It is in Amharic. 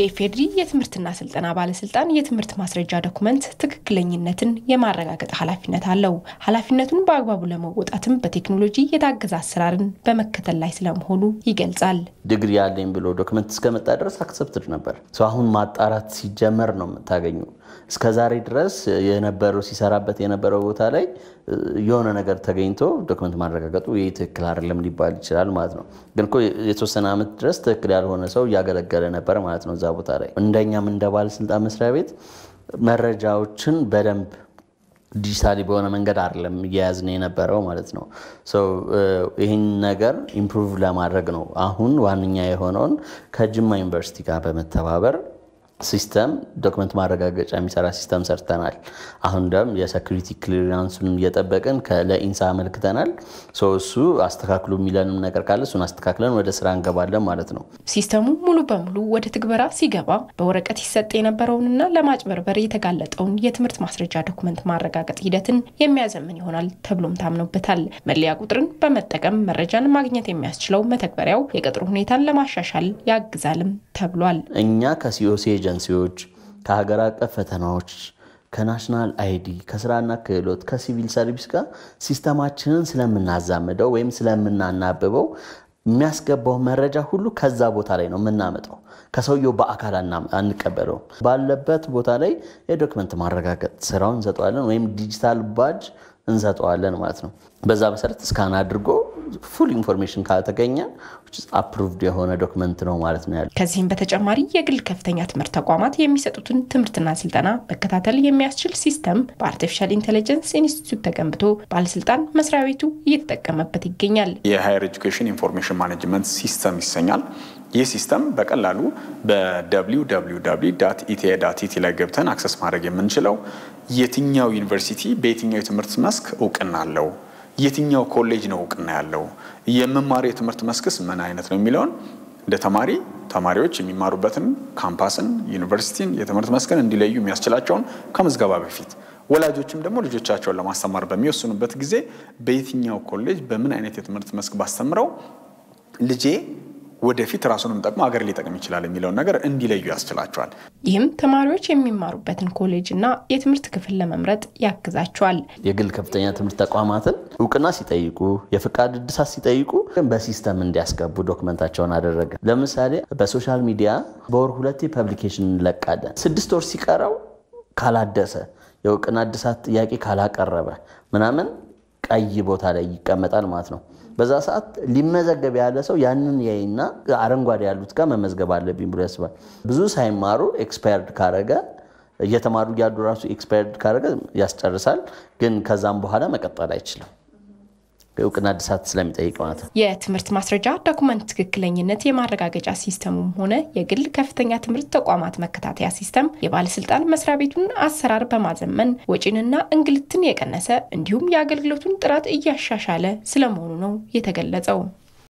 የኢፌድሪ የትምህርትና ስልጠና ባለስልጣን የትምህርት ማስረጃ ዶኩመንት ትክክለኝነትን የማረጋገጥ ኃላፊነት አለው። ኃላፊነቱን በአግባቡ ለመወጣትም በቴክኖሎጂ የታገዘ አሰራርን በመከተል ላይ ስለመሆኑ ይገልጻል። ድግሪ ያለኝ ብሎ ዶክመንት እስከመጣ ድረስ አክሰፕትድ ነበር። አሁን ማጣራት ሲጀመር ነው የምታገኙ እስከ ዛሬ ድረስ የነበረው ሲሰራበት የነበረው ቦታ ላይ የሆነ ነገር ተገኝቶ ዶክመንት ማረጋገጡ ይህ ትክክል አይደለም ሊባል ይችላል ማለት ነው። ግን እኮ የተወሰነ ዓመት ድረስ ትክክል ያልሆነ ሰው እያገለገለ ነበር ማለት ነው እዛ ቦታ ላይ። እንደኛም እንደ ባለስልጣን መስሪያ ቤት መረጃዎችን በደንብ ዲጂታሊ በሆነ መንገድ አይደለም እየያዝን የነበረው ማለት ነው። ይህን ነገር ኢምፕሩቭ ለማድረግ ነው አሁን ዋነኛ የሆነውን ከጅማ ዩኒቨርሲቲ ጋር በመተባበር ሲስተም ዶክመንት ማረጋገጫ የሚሰራ ሲስተም ሰርተናል። አሁን ደም የሰኪሪቲ ክሊራንሱን እየጠበቅን ለኢንሳ አመልክተናል። እሱ አስተካክሉ የሚለንም ነገር ካለ እሱን አስተካክለን ወደ ስራ እንገባለን ማለት ነው። ሲስተሙ ሙሉ በሙሉ ወደ ትግበራ ሲገባ በወረቀት ሲሰጥ የነበረውንና ለማጭበርበር የተጋለጠውን የትምህርት ማስረጃ ዶክመንት ማረጋገጥ ሂደትን የሚያዘምን ይሆናል ተብሎም ታምኖበታል። መለያ ቁጥርን በመጠቀም መረጃን ማግኘት የሚያስችለው መተግበሪያው የቅጥሩ ሁኔታን ለማሻሻል ያግዛልም ተብሏል። እኛ ከሲኦሲ ኤጀንሲዎች፣ ከሀገር አቀፍ ፈተናዎች፣ ከናሽናል አይዲ፣ ከስራና ክህሎት፣ ከሲቪል ሰርቪስ ጋር ሲስተማችንን ስለምናዛምደው ወይም ስለምናናብበው የሚያስገባው መረጃ ሁሉ ከዛ ቦታ ላይ ነው የምናመጣው። ከሰውየው በአካል አንቀበለው። ባለበት ቦታ ላይ የዶክመንት ማረጋገጥ ስራውን እንሰጠዋለን፣ ወይም ዲጂታል ባጅ እንሰጠዋለን ማለት ነው። በዛ መሰረት እስካን አድርጎ ፉል ኢንፎርሜሽን ካልተገኘ አፕሩቭድ የሆነ ዶክመንት ነው ማለት ነው ያለ። ከዚህም በተጨማሪ የግል ከፍተኛ ትምህርት ተቋማት የሚሰጡትን ትምህርትና ስልጠና መከታተል የሚያስችል ሲስተም በአርቲፊሻል ኢንቴሊጀንስ ኢንስቲትዩት ተገንብቶ ባለስልጣን መስሪያ ቤቱ እየተጠቀመበት ይገኛል። የሃየር ኤጁኬሽን ኢንፎርሜሽን ማኔጅመንት ሲስተም ይሰኛል። ይህ ሲስተም በቀላሉ በwww.ኢቲኤ.ኢቲ ላይ ገብተን አክሰስ ማድረግ የምንችለው የትኛው ዩኒቨርሲቲ በየትኛው የትምህርት መስክ እውቅና አለው የትኛው ኮሌጅ ነው እውቅና ያለው፣ የመማሪ የትምህርት መስክስ ምን አይነት ነው የሚለውን እንደ ተማሪ ተማሪዎች የሚማሩበትን ካምፓስን፣ ዩኒቨርሲቲን፣ የትምህርት መስክን እንዲለዩ የሚያስችላቸውን ከምዝገባ በፊት ወላጆችም ደግሞ ልጆቻቸውን ለማስተማር በሚወስኑበት ጊዜ በየትኛው ኮሌጅ በምን አይነት የትምህርት መስክ ባስተምረው ልጄ ወደፊት ራሱንም ጠቅሞ አገር ሊጠቅም ይችላል የሚለውን ነገር እንዲለዩ ያስችላቸዋል። ይህም ተማሪዎች የሚማሩበትን ኮሌጅ እና የትምህርት ክፍል ለመምረጥ ያግዛቸዋል። የግል ከፍተኛ ትምህርት ተቋማትን እውቅና ሲጠይቁ፣ የፍቃድ እድሳት ሲጠይቁ በሲስተም እንዲያስገቡ ዶክመንታቸውን አደረገ። ለምሳሌ በሶሻል ሚዲያ በወር ሁለቴ ፐብሊኬሽን እንለቃለን። ስድስት ወር ሲቀረው ካላደሰ የእውቅና እድሳት ጥያቄ ካላቀረበ ምናምን ቀይ ቦታ ላይ ይቀመጣል ማለት ነው። በዛ ሰዓት ሊመዘገብ ያለ ሰው ያንን ያይና አረንጓዴ ያሉት ጋር መመዝገብ አለብኝ ብሎ ያስባል። ብዙ ሳይማሩ ኤክስፓየርድ ካረገ እየተማሩ ያሉ ራሱ ኤክስፓየርድ ካረገ ያስጨርሳል፣ ግን ከዛም በኋላ መቀጠል አይችልም። እውቅና እድሳት ስለሚጠይቅ ማለት ነው። የትምህርት ማስረጃ ዶኩመንት ትክክለኝነት የማረጋገጫ ሲስተሙም ሆነ የግል ከፍተኛ ትምህርት ተቋማት መከታተያ ሲስተም የባለስልጣን መስሪያ ቤቱን አሰራር በማዘመን ወጪንና እንግልትን የቀነሰ እንዲሁም የአገልግሎቱን ጥራት እያሻሻለ ስለመሆኑ ነው የተገለጸው።